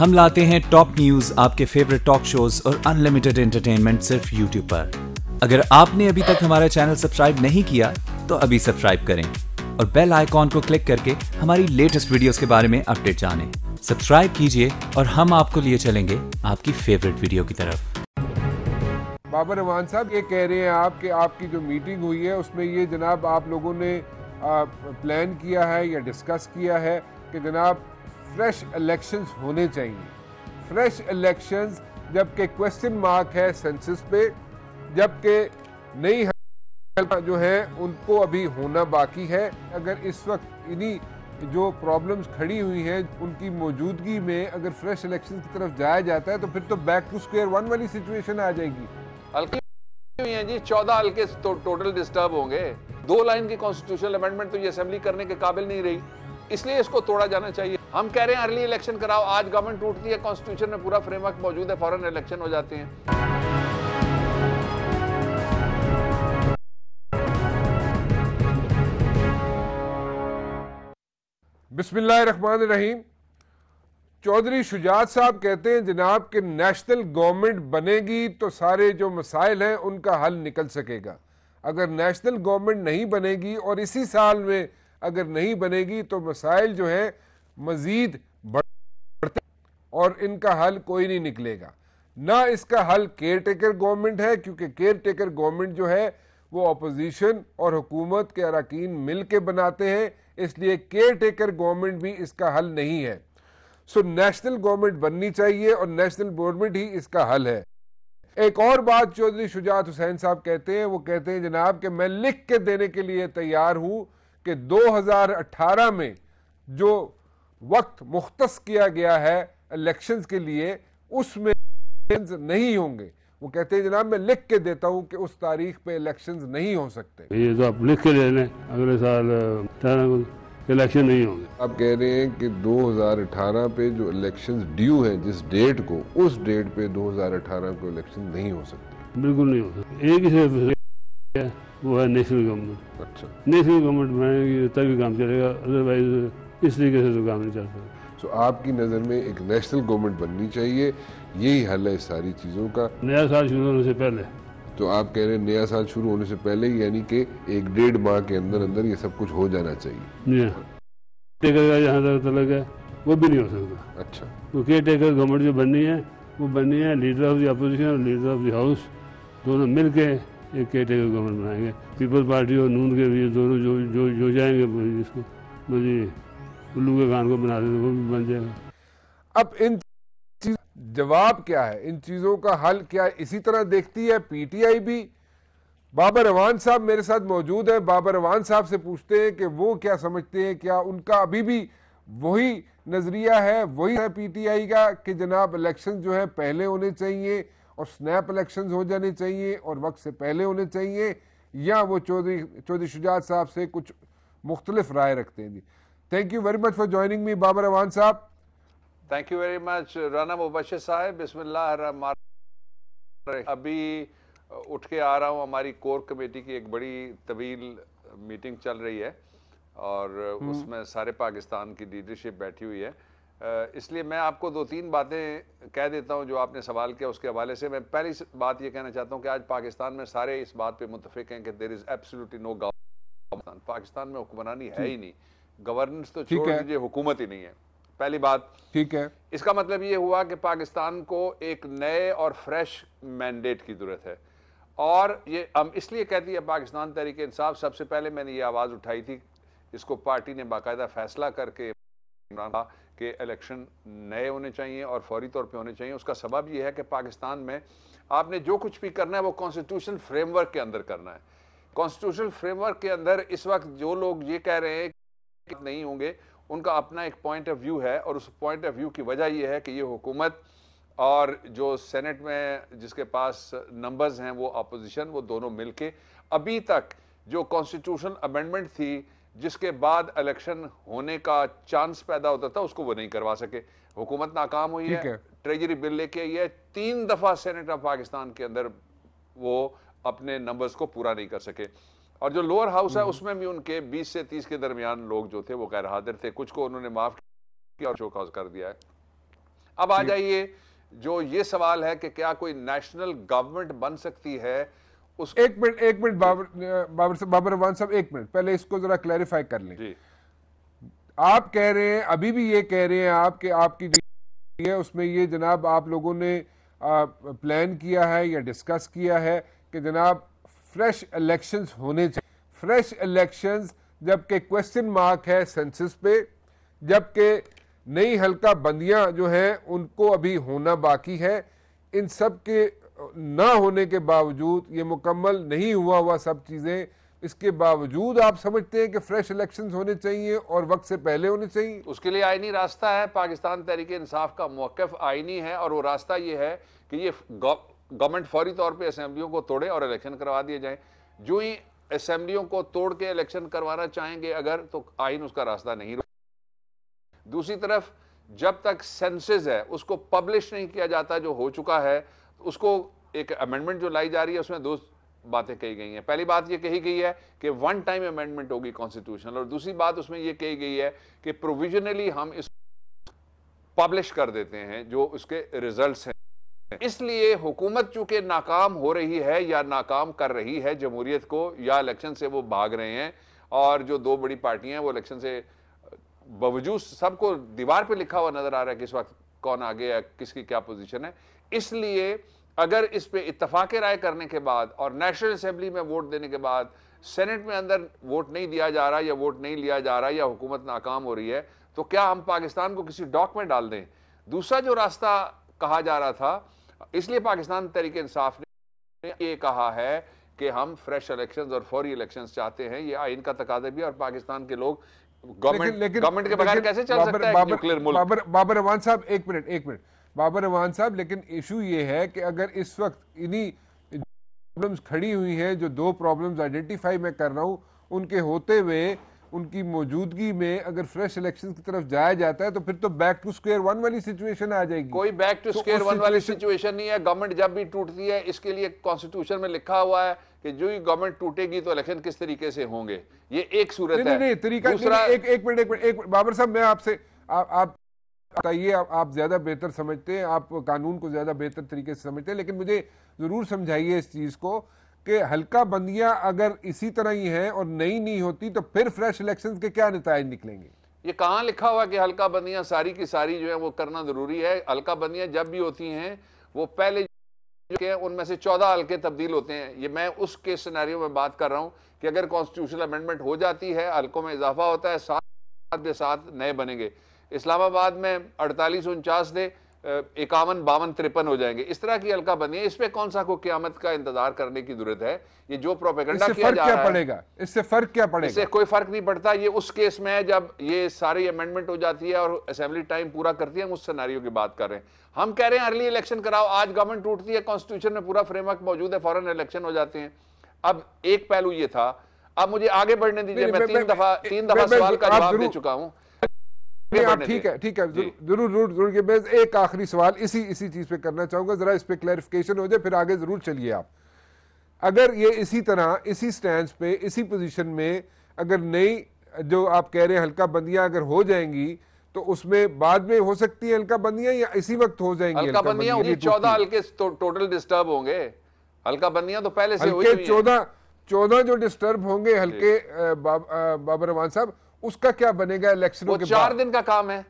हम लाते हैं टॉप न्यूज आपके फेवरेट टॉक शोज और अनलिमिटेड एंटरटेनमेंट सिर्फ यूट्यूब पर अगर आपने अभी तक हमारा चैनल सब्सक्राइब नहीं किया तो अभी सब्सक्राइब करें और बेल आइकॉन को क्लिक करके हमारी लेटेस्ट वीडियोस के बारे में अपडेट जानें। सब्सक्राइब कीजिए और हम आपको लिए चलेंगे आपकी फेवरेट वीडियो की तरफ बाबर रमान साहब ये कह रहे हैं आप कि आपकी जो मीटिंग हुई है उसमें ये जनाब आप लोगों ने प्लान किया है या डिस्कस किया है कि जनाब फ्रेश इलेक्शंस होने चाहिए फ्रेश इलेक्शंस जबकि क्वेश्चन मार्क है सेंसस पे जबकि नई जो है उनको अभी होना बाकी है अगर इस वक्त इन्हीं जो प्रॉब्लम्स खड़ी हुई हैं उनकी मौजूदगी में अगर फ्रेश इलेक्शन की तरफ जाया जाता है तो फिर तो बैक टू स्क्वायर वन वाली सिचुएशन आ जाएगी हल्के हुई हैं जी चौदह हल्के तो, टोटल डिस्टर्ब होंगे दो लाइन की कॉन्स्टिट्यूशनल अमेंडमेंट तो ये असेंबली करने के काबिल नहीं रही इसलिए इसको तोड़ा जाना चाहिए हम कह रहे हैं अर्ली इलेक्शन कराओ आज गवर्नमेंट टूटती है कॉन्स्टिट्यूशन में पूरा फ्रेमवर्क मौजूद है फॉरन इलेक्शन हो जाते हैं रहीम चौधरी शुजात साहब कहते हैं जनाब कि नेशनल गवर्नमेंट बनेगी तो सारे जो मसाइल हैं उनका हल निकल सकेगा अगर नेशनल गवर्नमेंट नहीं बनेगी और इसी साल में अगर नहीं बनेगी तो मसाइल जो है मज़ीद बढ़ते और इनका हल कोई नहीं निकलेगा ना इसका हल केयर टेकर गवर्नमेंट है क्योंकि केयर टेकर गवर्नमेंट जो है वो अपोजिशन और हुकूमत के अरकान मिल के बनाते हैं इसलिए केयर टेकर गवर्नमेंट भी इसका हल नहीं है सो नेशनल गवर्नमेंट बननी चाहिए और नेशनल गवर्नमेंट ही इसका हल है एक और बात चौधरी शुजात हुसैन साहब कहते हैं वो कहते हैं जनाब कि मैं लिख के देने के लिए तैयार हूं कि 2018 में जो वक्त मुख्त किया गया है इलेक्शंस के लिए उसमें नहीं होंगे वो कहते हैं जनाब मैं लिख के देता हूँ कि उस तारीख पे इलेक्शंस नहीं हो सकते ये तो आप लिख के लेने अगले साल इलेक्शन नहीं होंगे आप कह रहे हैं कि 2018 पे जो इलेक्शन ड्यू हैं जिस डेट को उस डेट पे 2018 को इलेक्शन नहीं हो सकते बिल्कुल नहीं हो सकते एक ही सिर्फ वो है नेशनल गवर्नमेंट अच्छा नेशनल गवर्नमेंट बनाएंगे तभी काम चलेगा अदरवाइज इस तरीके से तो काम नहीं चलता तो आपकी नज़र में एक नेशनल गवर्नमेंट बननी चाहिए यही हल है सारी चीज़ों का नया साल शुरू होने से पहले तो आप कह रहे हैं नया साल शुरू होने से पहले यानी कि एक डेढ़ माह के अंदर अंदर ये सब कुछ हो जाना चाहिए टेकर का जहाँ तक तलक है वो भी नहीं हो सकता अच्छा तो केयर टेकर गवर्नमेंट जो बननी है वो बननी है लीडर ऑफ द अपोजिशन और लीडर ऑफ द हाउस दोनों मिल के एक कैटेगरी गवर्नमेंट बनाएंगे पीपल्स पार्टी और नून के भी दोनों जो जो जो जाएंगे इसको मुझे उल्लू के खान को बना देते वो भी बन जाएगा अब इन जवाब क्या है इन चीज़ों का हल क्या है इसी तरह देखती है पीटीआई भी बाबर रवान साहब मेरे साथ मौजूद है बाबर रवान साहब से पूछते हैं कि वो क्या समझते हैं क्या उनका अभी भी वही नज़रिया है वही है पीटीआई का कि जनाब इलेक्शन जो है पहले होने चाहिए और स्नैप इलेक्शन हो जाने चाहिए और वक्त से पहले होने चाहिए या वो चौधरी चौधरी शुजात साहब से कुछ मुख्तलिफ राय रखते हैं जी thank you very much for joining me Babar Awan साहब thank you very much Rana Mubashir साहब बिस्मिल्लाह अभी उठ के आ रहा हूँ हमारी कोर कमेटी की एक बड़ी तवील मीटिंग चल रही है और हम्म। उसमें सारे पाकिस्तान की लीडरशिप बैठी हुई है इसलिए मैं आपको दो तीन बातें कह देता हूं जो आपने सवाल किया उसके हवाले से मैं पहली बात ये कहना चाहता हूं कि आज पाकिस्तान में सारे इस बात पे मुतफिक हैं कि there is absolutely no govern Pakistan में हुक्मरानी है ही नहीं गवर्नेंस तो छोड़ दीजिए हुकूमत ही नहीं है पहली बात ठीक है इसका मतलब ये हुआ कि पाकिस्तान को एक नए और फ्रेश मैंडेट की जरूरत है और ये हम इसलिए कहती है पाकिस्तान तहरीक इंसाफ सबसे पहले मैंने ये आवाज़ उठाई थी इसको पार्टी ने बाकायदा फैसला करके कि इलेक्शन नए होने चाहिए और फौरी तौर पे होने चाहिए उसका सबब यह है कि पाकिस्तान में आपने जो कुछ भी करना है वो कॉन्स्टिट्यूशन फ्रेमवर्क के अंदर करना है कॉन्स्टिट्यूशन फ्रेमवर्क के अंदर इस वक्त जो लोग ये कह रहे हैं कि नहीं होंगे उनका अपना एक पॉइंट ऑफ व्यू है और उस पॉइंट ऑफ व्यू की वजह यह है कि ये हुकूमत और जो सेनेट में जिसके पास नंबर्स हैं वो अपोजिशन वो दोनों मिलके अभी तक जो कॉन्स्टिट्यूशन अमेंडमेंट थी जिसके बाद इलेक्शन होने का चांस पैदा होता था उसको वो नहीं करवा सके हुकूमत नाकाम हुई है, है। ट्रेजरी बिल लेके आई है तीन दफा सेनेट ऑफ पाकिस्तान के अंदर वो अपने नंबर्स को पूरा नहीं कर सके और जो लोअर हाउस है हम्म। उसमें भी उनके 20 से 30 के दरमियान लोग जो थे वो गैर हाजिर थे कुछ को उन्होंने माफ किया और शोक हाउस कर दिया है अब आ जाइए जो ये सवाल है कि क्या कोई नेशनल गवर्नमेंट बन सकती है एक मिनट एक मिनट बाबर बाबर बाबर साहब एक मिनट पहले इसको जरा क्लैरिफाई कर लें आप कह रहे हैं अभी भी ये कह रहे हैं आप कि आपकी है उसमें ये जनाब आप लोगों ने प्लान किया है या डिस्कस किया है कि जनाब फ्रेश इलेक्शंस होने चाहिए फ्रेश इलेक्शंस जबकि क्वेश्चन मार्क है सेंसस पे जबकि नई हल्का बंदियां जो हैं उनको अभी होना बाकी है इन सब के ना होने के बावजूद ये मुकम्मल नहीं हुआ हुआ सब चीज़ें इसके बावजूद आप समझते हैं कि फ्रेश इलेक्शन होने चाहिए और वक्त से पहले होने चाहिए उसके लिए आइनी रास्ता है पाकिस्तान तहरीक इंसाफ का मौकफ आइनी है और वो रास्ता ये है कि ये गवर्नमेंट फौरी तौर पर असम्बलियों को तोड़े और इलेक्शन करवा दिए जाएँ जो ही असम्बलियों को तोड़ के इलेक्शन करवाना चाहेंगे अगर तो आइन उसका रास्ता नहीं दूसरी तरफ जब तक सेंसेस है उसको पब्लिश नहीं किया जाता जो हो चुका है उसको एक अमेंडमेंट जो लाई जा रही है उसमें दो बातें कही गई हैं पहली बात ये कही गई है कि वन टाइम अमेंडमेंट होगी कॉन्स्टिट्यूशनल और दूसरी बात उसमें ये कही गई है कि प्रोविजनली हम इस पब्लिश कर देते हैं जो उसके रिजल्ट्स हैं इसलिए हुकूमत चूंकि नाकाम हो रही है या नाकाम कर रही है जमहूरियत को या इलेक्शन से वो भाग रहे हैं और जो दो बड़ी पार्टियां हैं वो इलेक्शन से बावजूद सबको दीवार पे लिखा हुआ नजर आ रहा है कि इस वक्त कौन आगे है किसकी क्या पोजीशन है इसलिए अगर इस पर इतफाक़ राय करने के बाद और नेशनल असम्बली में वोट देने के बाद सेनेट में अंदर वोट नहीं दिया जा रहा या वोट नहीं लिया जा रहा या हुकूमत नाकाम हो रही है तो क्या हम पाकिस्तान को किसी डॉक में डाल दें दूसरा जो रास्ता कहा जा रहा था इसलिए पाकिस्तान तरीके इंसाफ ने ये कहा है कि हम फ्रेश इलेक्शन और फौरी इलेक्शन चाहते हैं ये आइन का तकादे भी और पाकिस्तान के लोग गवर्नमेंट गवर्नमेंट के बगैर कैसे चल सकते हैं बाबर, बाबर, साहब एक मिनट एक मिनट बाबर रवान साहब लेकिन इशू ये है कि अगर इस वक्त इन्हीं प्रॉब्लम्स खड़ी हुई हैं जो दो प्रॉब्लम्स आइडेंटिफाई मैं कर रहा हूँ उनके होते हुए उनकी मौजूदगी में अगर फ्रेश इलेक्शन की तरफ जाया जाता है तो फिर तो बैक टू स्क्र वन वाली सिचुएशन आ जाएगी कोई बैक टू स्क्र वन वाली सिचुएशन नहीं है गवर्नमेंट जब भी टूटती है इसके लिए कॉन्स्टिट्यूशन में लिखा हुआ है कि जो ही गवर्नमेंट टूटेगी तो इलेक्शन किस तरीके से होंगे ये एक सूरत नहीं, है नहीं, नहीं, तरीका दूसरा एक, एक मिनट एक मिनट एक बाबर साहब मैं आपसे आप बताइए आप, आप ज़्यादा बेहतर समझते हैं आप कानून को ज़्यादा बेहतर तरीके से समझते हैं लेकिन मुझे ज़रूर समझाइए इस चीज़ को कि हल्का बंदियां अगर इसी तरह ही हैं और नई नहीं, नहीं होती तो फिर फ्रेश इलेक्शन के क्या नतज निकलेंगे ये कहाँ लिखा हुआ कि हल्का बंदियां सारी की सारी जो है वो करना ज़रूरी है हल्का बंदियां जब भी होती हैं वो पहले के उनमें से चौदह हल्के तब्दील होते हैं ये मैं उस केस सिनारियो में बात कर रहा हूँ कि अगर कॉन्स्टिट्यूशनल अमेंडमेंट हो जाती है हल्कों में इजाफा होता है साथ के साथ नए बनेंगे इस्लामाबाद में अड़तालीस उनचास दे इक्यावन बावन तिरपन हो जाएंगे इस तरह की अलका बनी है इस पर कौन सा को क्यामत का इंतजार करने की जरूरत है ये जो प्रोपेगेंडा किया जा क्या रहा पड़ेगा इससे फर्क क्या पड़ेगा इससे कोई फर्क नहीं पड़ता ये उस केस में है जब ये सारी अमेंडमेंट हो जाती है और असेंबली टाइम पूरा करती है हम उस सिनारियों की बात कर रहे हैं हम कह रहे हैं अर्ली इलेक्शन कराओ आज गवर्नमेंट टूटती है कॉन्स्टिट्यूशन में पूरा फ्रेमवर्क मौजूद है फॉरन इलेक्शन हो जाते हैं अब एक पहलू ये था अब मुझे आगे बढ़ने दीजिए मैं तीन दफा तीन दफा सवाल का जवाब दे चुका हूँ आप हाँ, ठीक है ठीक है जरूर जरूर जरूर मैं एक आखिरी सवाल इसी इसी चीज़ पे करना चाहूंगा ज़रा इस क्लैरिफिकेशन हो जाए फिर आगे ज़रूर चलिए आप अगर ये इसी तरह इसी स्टैंड पे इसी पोजीशन में अगर नई जो आप कह रहे हैं हल्का बंदियां अगर हो जाएंगी तो उसमें बाद में हो सकती है हल्का बंदियां या इसी वक्त हो जाएंगी हल्का बंदियां चौदह हल्के टोटल डिस्टर्ब होंगे हल्का बंदियां तो पहले से चौदह चौदह जो डिस्टर्ब होंगे हल्के बाबर रवान साहब उसका क्या बनेगा इलेक्शन चार दिन का काम है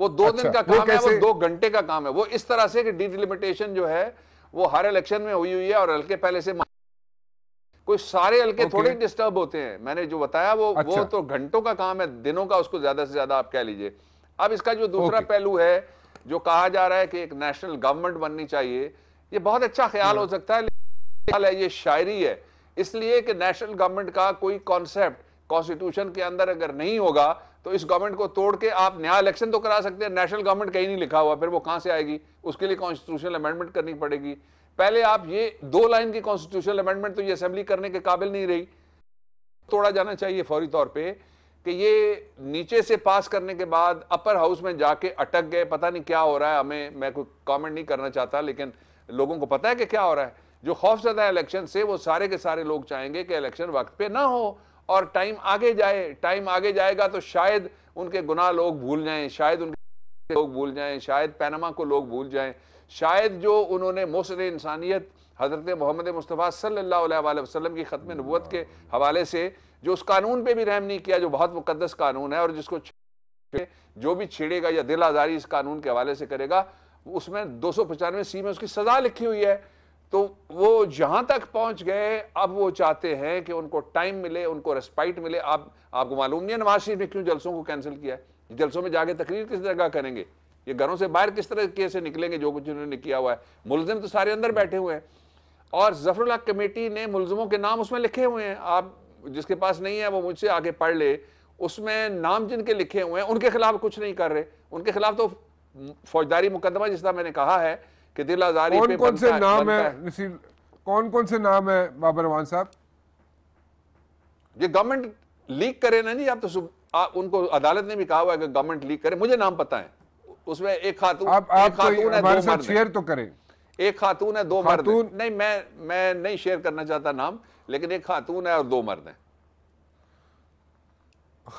वो दो अच्छा, दिन का काम है वो दो घंटे का काम है वो इस तरह से कि डिलिमिटेशन जो है वो हर इलेक्शन में हुई हुई है और हल्के पहले से कोई सारे हल्के थोड़े डिस्टर्ब होते हैं मैंने जो बताया वो अच्छा। वो तो घंटों का काम है दिनों का उसको ज्यादा से ज्यादा आप कह लीजिए अब इसका जो दूसरा पहलू है जो कहा जा रहा है कि एक नेशनल गवर्नमेंट बननी चाहिए ये बहुत अच्छा ख्याल हो सकता है ख्याल है ये शायरी है इसलिए कि नेशनल गवर्नमेंट का कोई कॉन्सेप्ट कॉन्स्टिट्यूशन के अंदर अगर नहीं होगा तो इस गवर्नमेंट को तोड़ के आप नया इलेक्शन तो करा सकते हैं नेशनल गवर्नमेंट कहीं नहीं लिखा हुआ फिर वो कहां से आएगी उसके लिए कॉन्स्टिट्यूशनल अमेंडमेंट करनी पड़ेगी पहले आप ये दो लाइन की कॉन्स्टिट्यूशनल अमेंडमेंट तो ये असेंबली करने के काबिल नहीं रही तोड़ा जाना चाहिए फौरी तौर पर कि ये नीचे से पास करने के बाद अपर हाउस में जाके अटक गए पता नहीं क्या हो रहा है हमें मैं कोई कॉमेंट नहीं करना चाहता लेकिन लोगों को पता है कि क्या हो रहा है जो खौफजदा इलेक्शन से वो सारे के सारे लोग चाहेंगे कि इलेक्शन वक्त पे ना हो और टाइम आगे जाए टाइम आगे जाएगा तो शायद उनके गुनाह लोग भूल जाएं शायद उनके लोग भूल जाएं शायद पैनमा को लोग भूल जाएं शायद जो उन्होंने मोसर इंसानियत हज़रत मोहम्मद मुस्तफ़ा सल्ला वसलम की ख़त्म नबूत के हवाले से जो उस कानून पर भी रहम नहीं किया जो बहुत मुकदस कानून है और जिसको जो भी छेड़ेगा या दिल आज़ारी इस कानून के हवाले से करेगा उसमें दो सौ पचानवे सी में उसकी सज़ा लिखी हुई है तो वो जहां तक पहुंच गए अब वो चाहते हैं कि उनको टाइम मिले उनको रेस्पाइट मिले आप आपको मालूम नहीं है नवाज शरीफ ने क्यों जलसों को कैंसिल किया है जलसों में जाके तकरीर किस जगह करेंगे ये घरों से बाहर किस तरह से निकलेंगे जो कुछ उन्होंने किया हुआ है मुलजिम तो सारे अंदर बैठे हुए हैं और जफरुल्ला कमेटी ने मुलजमों के नाम उसमें लिखे हुए हैं आप जिसके पास नहीं है वो मुझसे आगे पढ़ ले उसमें नाम जिनके लिखे हुए हैं उनके खिलाफ कुछ नहीं कर रहे उनके खिलाफ तो फौजदारी मुकदमा जिस तरह मैंने कहा है कि दिल आजारी कौन कौन से नाम है, है। कौन कौन से नाम है बाबर रवान साहब ये गवर्नमेंट लीक करे ना जी आप तो आ, उनको अदालत ने भी कहा हुआ है कि गवर्नमेंट लीक करे मुझे नाम पता है उसमें एक खातून आप आप खातून तो है दो शेयर तो करें एक खातून है दो मर्द नहीं मैं मैं नहीं शेयर करना चाहता नाम लेकिन एक खातून है और दो मर्द हैं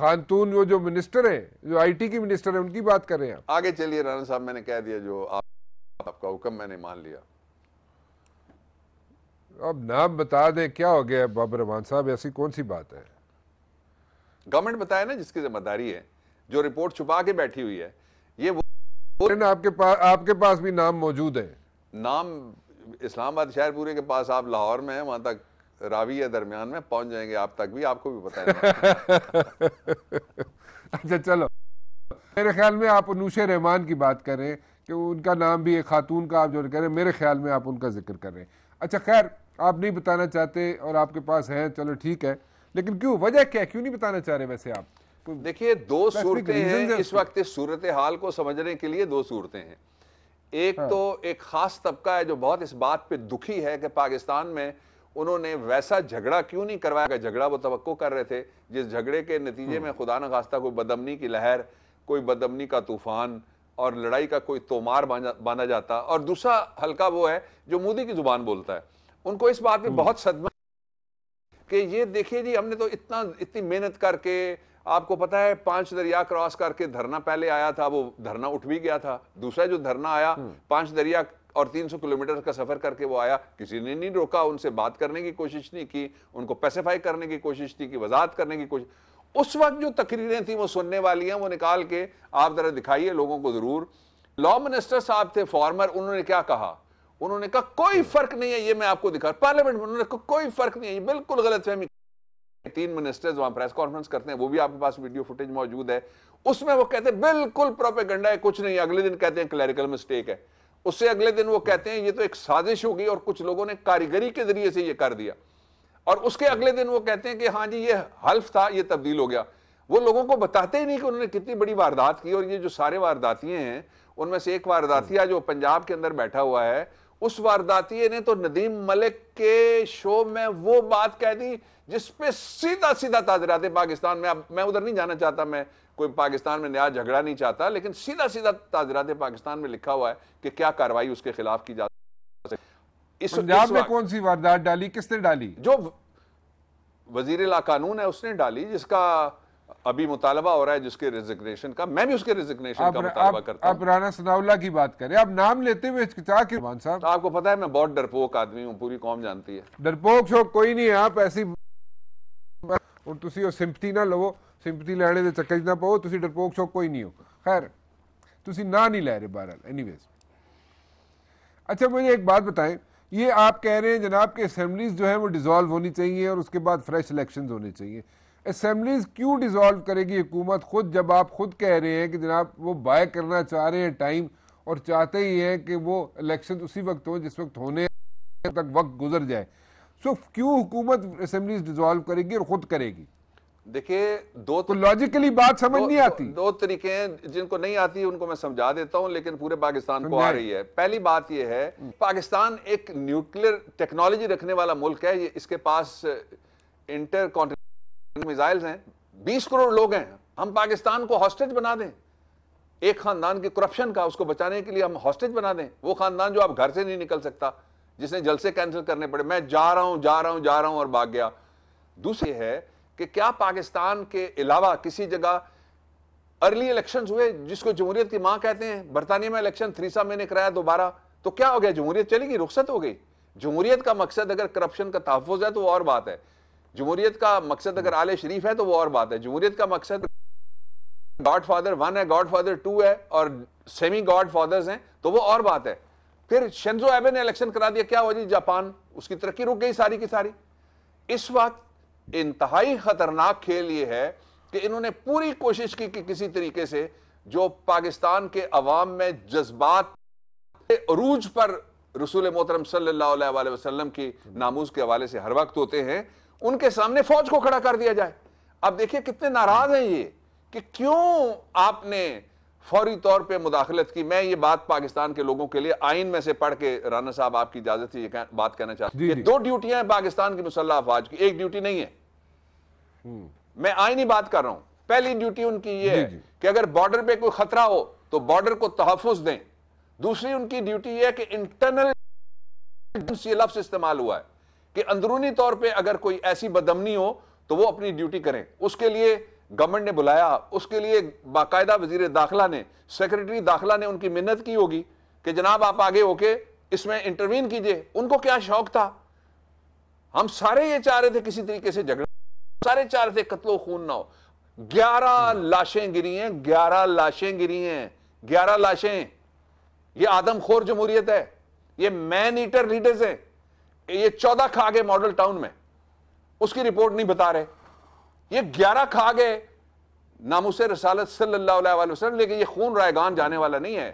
खातून वो जो मिनिस्टर है जो आईटी की मिनिस्टर है उनकी बात कर रहे हैं आगे चलिए राणा साहब मैंने कह दिया जो आप आपका हुक्म मैंने मान लिया अब नाम बता दें क्या हो गया बाबर रहमान साहब ऐसी कौन सी बात है गवर्नमेंट बताया ना जिसकी जिम्मेदारी है जो रिपोर्ट छुपा के बैठी हुई है ये वो आपके पास आपके पास भी नाम मौजूद है नाम इस्लामाबाद शहर पूरे के पास आप लाहौर में है वहां तक रावी या दरमियान में पहुंच जाएंगे आप तक भी आपको भी पता अच्छा चलो मेरे ख्याल में आप नूशे रहमान की बात करें कि उनका नाम भी एक खातून का आप जो कह रहे हैं मेरे ख्याल में आप उनका जिक्र कर रहे हैं अच्छा खैर आप नहीं बताना चाहते और आपके पास हैं चलो ठीक है लेकिन क्यों वजह क्या क्यों नहीं बताना चाह रहे वैसे आप देखिए दो सूरतें हैं इस वक्त इस सूरत हाल को समझने के लिए दो सूरतें हैं एक हाँ। तो एक खास तबका है जो बहुत इस बात पे दुखी है कि पाकिस्तान में उन्होंने वैसा झगड़ा क्यों नहीं करवाया झगड़ा वो तो कर रहे थे जिस झगड़े के नतीजे हाँ। में खुदा न खास्ता कोई बदमनी की लहर कोई बदमनी का तूफान और लड़ाई का कोई तोमार बांधा जाता और दूसरा हल्का वो है जो मोदी की जुबान बोलता है उनको इस बात में हम्म। बहुत सदमा कि ये देखिए जी हमने तो इतना इतनी मेहनत करके आपको पता है पांच दरिया क्रॉस करके धरना पहले आया था वो धरना उठ भी गया था दूसरा जो धरना आया हम्म। पांच दरिया और 300 किलोमीटर का सफर करके वो आया किसी ने नहीं रोका उनसे बात करने की कोशिश नहीं की उनको पेसिफाई करने की कोशिश नहीं की कि वजाहत करने की कोशिश उस वक्त जो तकरीरें थी वो सुनने वाली हैं वो निकाल के आप ज़रा दिखाइए लोगों को ज़रूर लॉ मिनिस्टर साहब थे फॉर्मर उन्होंने क्या कहा उन्होंने कहा कोई हम्म। फर्क नहीं है ये मैं आपको दिखा पार्लियामेंट में उन्होंने कहा कोई फर्क नहीं है ये बिल्कुल गलत फहमी तीन मिनिस्टर्स वहां प्रेस कॉन्फ्रेंस करते हैं वो भी आपके पास वीडियो फुटेज मौजूद है उसमें वो कहते हैं बिल्कुल प्रोपेगंडा है कुछ नहीं अगले दिन कहते हैं क्लैरिकल मिस्टेक है उससे अगले दिन वो कहते हैं ये तो एक साजिश होगी और कुछ लोगों ने कारीगरी के जरिए से ये कर दिया और उसके अगले दिन वो कहते हैं कि हाँ जी ये हल्फ था ये तब्दील हो गया वो लोगों को बताते ही नहीं कि उन्होंने कितनी बड़ी वारदात की और ये जो सारे वारदातिये हैं उनमें से एक वारदातिया जो पंजाब के अंदर बैठा हुआ है उस वारदातिये ने तो नदीम मलिक के शो में वो बात कह दी जिसपे सीधा सीधा ताजरात पाकिस्तान में अब मैं उधर नहीं जाना चाहता मैं कोई पाकिस्तान में नया झगड़ा नहीं चाहता लेकिन सीधा सीधा ताजरात पाकिस्तान में लिखा हुआ है कि क्या कार्रवाई उसके खिलाफ की जा सकती इस पंजाब में कौन सी वारदात डाली किसने डाली जो वजीर ला कानून है उसने डाली जिसका अभी मुतालबा हो रहा है जिसके रिजिग्नेशन का मैं भी उसके रिजिग्नेशन का मुतालबा करता हूं आप राणा सनाउल्ला की बात करें आप नाम लेते हुए हिचकिचा के साहब आपको पता है मैं बहुत डरपोक आदमी हूं पूरी कौम जानती है डरपोक शो कोई नहीं है आप ऐसी और तुसी ਉਹ ਸਿੰਪਥੀ ना ਲਵੋ ਸਿੰਪਥੀ लेने के चक्कर ना पाओ तुसी डरपोक शो कोई नहीं हो खैर तुसी ना नहीं ले रहे बहरहाल एनीवेज अच्छा मुझे एक बात बताएं ये आप कह रहे हैं जनाब के असम्बलीज जो है वो डिज़ोल्व होनी चाहिए और उसके बाद फ्रेश इलेक्शन होने चाहिए असम्बलीज क्यों डिज़ोल्व करेगी हुकूमत खुद जब आप खुद कह रहे हैं कि जनाब वो बाय करना चाह रहे हैं टाइम और चाहते ही हैं कि वो इलेक्शन उसी वक्त हो जिस वक्त होने तक वक्त गुजर जाए सो क्यों हुकूमत असम्बलीज डिज़ोल्व करेगी और ख़ुद करेगी देखिए दो तो लॉजिकली बात समझ नहीं आती दो, दो तरीके हैं जिनको नहीं आती उनको मैं समझा देता हूं लेकिन पूरे पाकिस्तान को आ रही है पहली बात यह है हम्म। पाकिस्तान एक न्यूक्लियर टेक्नोलॉजी रखने वाला मुल्क है ये इसके पास इंटर कॉन्टिनेंटल हैं बीस करोड़ लोग हैं हम पाकिस्तान को हॉस्टेज बना दें एक खानदान की करप्शन का उसको बचाने के लिए हम हॉस्टेज बना दें वो खानदान जो आप घर से नहीं निकल सकता जिसने जलसे कैंसिल करने पड़े मैं जा रहा हूं जा रहा हूं जा रहा हूं और भाग गया दूसरी है कि क्या पाकिस्तान के अलावा किसी जगह अर्ली इलेक्शन हुए जिसको जमहूरियत की मां कहते हैं बरतानिया में इलेक्शन थ्रीसा मैंने कराया दोबारा तो क्या हो गया जमहूरियत चलेगी रुख्सत हो गई जमहूरियत का मकसद अगर करप्शन का तहफुज है तो वो और बात है जमहूरियत का मकसद अगर आले शरीफ है तो वो और बात है जमहूरियत का मकसद गॉड फादर वन है गॉड फादर टू है और सेमी गॉड फादर्स हैं तो वो और बात है फिर शेंजो एबे ने इलेक्शन करा दिया क्या हो जी जापान उसकी तरक्की रुक गई सारी की सारी इस वक्त इंतहाई खतरनाक खेल ये है कि इन्होंने पूरी कोशिश की कि किसी तरीके से जो पाकिस्तान के अवाम में जज्बात अरूज पर रसूल मोहतरम सल्लल्लाहु अलैहि की नामूज के हवाले से हर वक्त होते हैं उनके सामने फौज को खड़ा कर दिया जाए अब देखिए कितने नाराज हैं ये कि क्यों आपने फौरी तौर पे मुदाखलत की मैं ये बात पाकिस्तान के लोगों के लिए आइन में से पढ़ के राना साहब आपकी इजाजत से बात कहना चाहते हैं दो ड्यूटियां पाकिस्तान की मुसल्ला अफवाज की एक ड्यूटी नहीं है हम्म। मैं आइनी बात कर रहा हूं पहली ड्यूटी उनकी ये है कि अगर बॉर्डर पे कोई खतरा हो तो बॉर्डर को तहफुज दें दूसरी उनकी ड्यूटी यह है कि इंटरनल लफ्स इस्तेमाल हुआ है कि अंदरूनी तौर पर अगर कोई ऐसी बदमनी हो तो वो अपनी ड्यूटी करें उसके लिए गवर्नमेंट ने बुलाया उसके लिए बाकायदा वजीर दाखिला ने सेक्रेटरी दाखिला ने उनकी मिन्नत की होगी कि जनाब आप आगे होके इसमें इंटरवीन कीजिए उनको क्या शौक था हम सारे ये चाह रहे थे किसी तरीके से झगड़ा सारे चाह रहे थे कत्लो खून ना हो ग्यारह लाशें गिरी हैं ग्यारह लाशें गिरी हैं ग्यारह लाशें ये आदमखोर जमहूरियत है ये मैन ईटर लीडर्स हैं ये चौदह खा गए मॉडल टाउन में उसकी रिपोर्ट नहीं बता रहे ये ग्यारह खा गए नामुस रसालत सल्लाम लेकिन ये खून रायगान जाने वाला नहीं है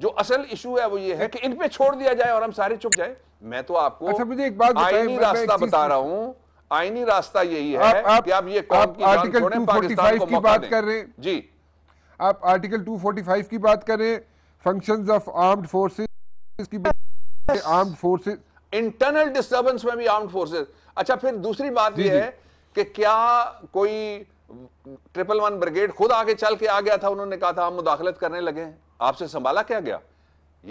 जो असल इशू है वो ये है कि इन पे छोड़ दिया जाए और हम सारे चुप जाए मैं तो आपको अच्छा मुझे एक बात आईनी रास्ता बता रहा हूँ आईनी रास्ता यही है आप, आप, कि आप ये आप की आर्टिकल टू फोर्टी फाइव की बात कर रहे हैं जी आप आर्टिकल टू फोर्टी फाइव की बात कर रहे हैं फंक्शंस ऑफ आर्म्ड फोर्सेज की आर्म्ड फोर्सेज इंटरनल डिस्टर्बेंस में भी आर्म्ड फोर्सेज अच्छा फिर दूसरी बात यह है कि क्या कोई ट्रिपल वन ब्रिगेड खुद आगे चल के आ गया था उन्होंने कहा था हम मुदाखलत करने लगे हैं आपसे संभाला क्या गया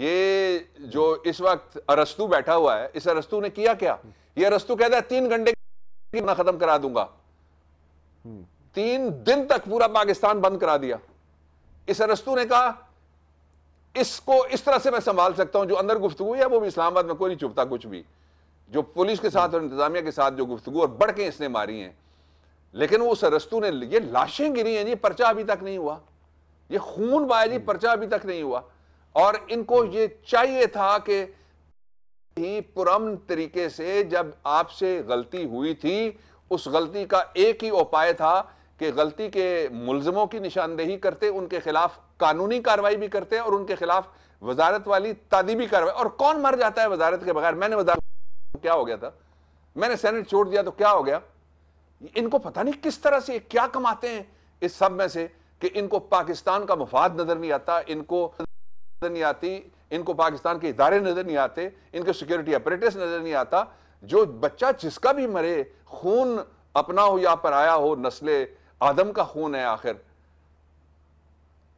ये जो इस वक्त अरस्तु बैठा हुआ है इस अरस्तु ने किया क्या ये अरस्तु कहता है तीन घंटे खत्म करा दूंगा तीन दिन तक पूरा पाकिस्तान बंद करा दिया इस अरस्तु ने कहा इसको इस तरह से मैं संभाल सकता हूं जो अंदर गुफ्तु है वो भी इस्लामाबाद में कोई नहीं चुपता कुछ भी जो पुलिस के साथ और इंतजामिया के साथ जो गुफ्तु और बढ़ के इसने मारी हैं लेकिन वो रस्तू ने ये लाशें गिरी हैं जी पर्चा अभी तक नहीं हुआ ये खून बाया जी पर्चा अभी तक नहीं हुआ और इनको ये चाहिए था कि ही पुरम तरीके से जब आपसे गलती हुई थी उस गलती का एक ही उपाय था कि गलती के मुलजमों की निशानदेही करते उनके खिलाफ कानूनी कार्रवाई भी करते और उनके खिलाफ वजारत वाली तादीबी कार्रवाई और कौन मर जाता है वजारत के बगैर मैंने वजारत क्या हो गया था मैंने सेनेट छोड़ दिया तो क्या हो गया इनको पता नहीं किस तरह से क्या कमाते हैं इस सब में से कि इनको पाकिस्तान का मफाद नजर नहीं आता इनको नजर नहीं आती इनको पाकिस्तान के इदारे नजर नहीं आते इनके सिक्योरिटी ऑपरेटर्स नजर नहीं आता जो बच्चा जिसका भी मरे खून अपना हो या पर आया हो नस्ल आदम का खून है आखिर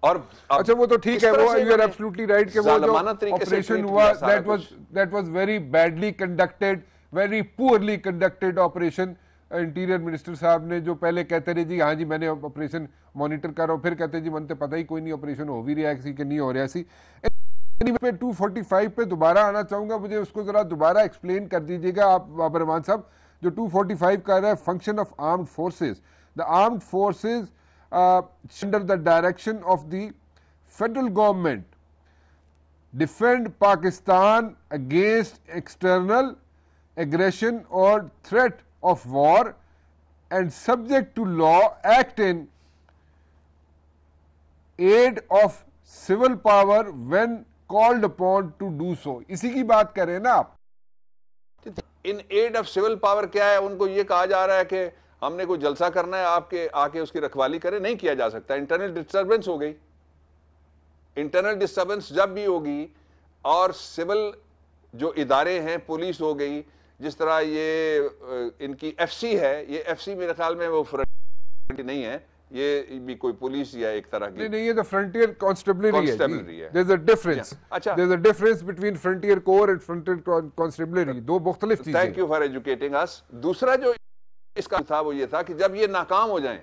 और अच्छा वो तो ठीक है वो यू आर एब्सोल्युटली राइट के वो जो ऑपरेशन हुआ that was that was very badly conducted very poorly conducted operation interior minister साहब ने जो पहले कहते रहे जी हाँ जी मैंने ऑपरेशन मॉनिटर कर रहा हूँ फिर कहते जी मन तो पता ही कोई नहीं ऑपरेशन हो भी रहा है कि नहीं हो रहा सी पे 245 पे दोबारा आना चाहूँगा मुझे उसको ज़रा दोबारा एक्सप्लेन कर दीजिएगा आप बाबर रहमान साहब जो 245 का रहा है function of armed forces the armed forces uh, under the direction of the federal government defend Pakistan against external aggression or threat of war and subject to law act in aid of civil power when called upon to do so इसी की बात करें ना आप in aid of civil power क्या है उनको ये कहा जा रहा है कि हमने कोई जलसा करना है आपके आके उसकी रखवाली करें नहीं किया जा सकता इंटरनल डिस्टर्बेंस हो गई इंटरनल डिस्टर्बेंस जब भी होगी और सिविल जो इदारे हैं पुलिस हो गई जिस तरह ये इनकी एफसी है ये एफसी मेरे ख्याल में वो फ्रंट नहीं है ये भी कोई पुलिस या एक तरह की नहीं नहीं ये तो फ्रंटियर कांस्टेबलरी है देयर इज अ डिफरेंस अच्छा there is a difference between frontier corps and frontier constabulary दो मुख्तलिफ चीजें thank you for educating us दूसरा जो इसका था वो ये था कि जब ये नाकाम हो जाएं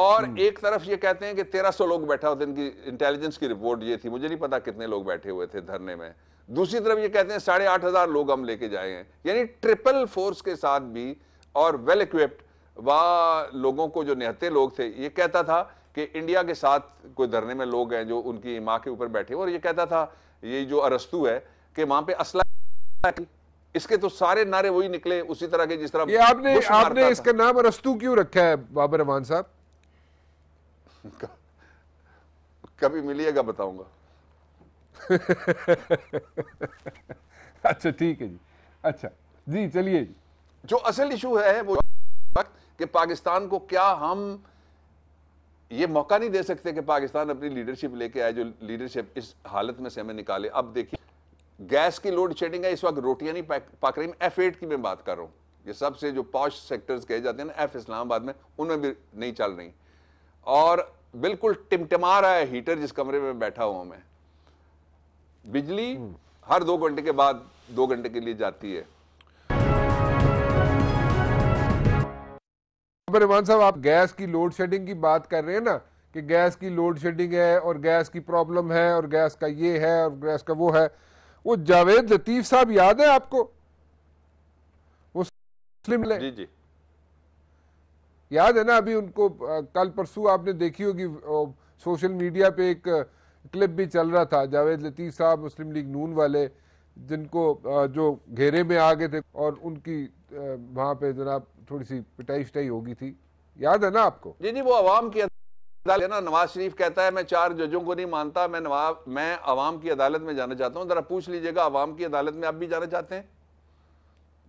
और हम्म। एक तरफ ये कहते हैं कि तेरह सौ लोग बैठा होते इनकी इंटेलिजेंस की रिपोर्ट ये थी मुझे नहीं पता कितने लोग बैठे हुए थे धरने में दूसरी तरफ ये कहते हैं साढ़े आठ हजार लोग हम लेके जाए हैं यानी ट्रिपल फोर्स के साथ भी और वेल इक्विप्ड व लोगों को जो निहत्ते लोग थे ये कहता था कि इंडिया के साथ कोई धरने में लोग हैं जो उनकी माँ के ऊपर बैठे और ये कहता था ये जो अरस्तु है कि वहां पे असला इसके तो सारे नारे वही निकले उसी तरह के जिस तरह ये आपने आपने इसका नाम रस्तू क्यों रखा है बाबर रमान साहब कभी मिलिएगा बताऊंगा अच्छा ठीक है जी अच्छा जी चलिए जी जो असल इशू है वो वक्त कि पाकिस्तान को क्या हम ये मौका नहीं दे सकते कि पाकिस्तान अपनी लीडरशिप लेके आए जो लीडरशिप इस हालत में से हमें निकाले अब देखिए गैस की लोड शेडिंग है इस वक्त रोटियां नहीं पाक, रही एफ एट की मैं बात कर रहा हूँ ये सबसे जो पॉश सेक्टर्स कहे जाते हैं ना एफ इस्लामाबाद में उनमें भी नहीं चल रही और बिल्कुल टिमटिमा रहा है हीटर जिस कमरे में बैठा हुआ मैं बिजली हम्म। हर दो घंटे के बाद दो घंटे के लिए जाती है रहमान साहब आप गैस की लोड शेडिंग की बात कर रहे हैं ना कि गैस की लोड शेडिंग है और गैस की प्रॉब्लम है और गैस का ये है और गैस का वो है वो जावेद लतीफ साहब याद है आपको वो मुस्लिम जी जी याद है ना अभी उनको कल परसों आपने देखी होगी सोशल मीडिया पे एक क्लिप भी चल रहा था जावेद लतीफ़ साहब मुस्लिम लीग नून वाले जिनको जो घेरे में आ गए थे और उनकी वहां पे जनाब थोड़ी सी पिटाई शिटाई होगी थी याद है ना आपको जी जी वो आवाम के लेना नवाज शरीफ कहता है मैं चार जजों को नहीं मानता मैं नवाब मैं आवाम की अदालत में जाना चाहता हूं जरा पूछ लीजिएगा आवाम की अदालत में आप भी जाना चाहते हैं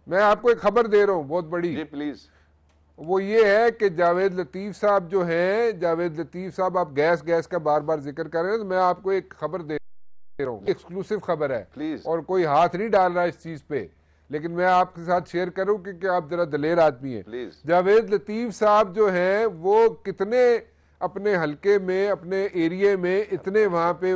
मैं आपको एक खबर दे रहा हूं बहुत बड़ी जी प्लीज वो ये है कि जावेद लतीफ़ साहब जो हैं जावेद लतीफ़ साहब आप गैस गैस का बार बार जिक्र कर रहे हैं तो मैं आपको एक खबर दे रहा हूँ एक्सक्लूसिव खबर है प्लीज और कोई हाथ नहीं डाल रहा इस चीज़ पे लेकिन मैं आपके साथ शेयर करूँ क्योंकि आप जरा दलेर आदमी है जावेद लतीफ़ साहब जो है वो कितने अपने हलके में अपने एरिए में इतने वहाँ पे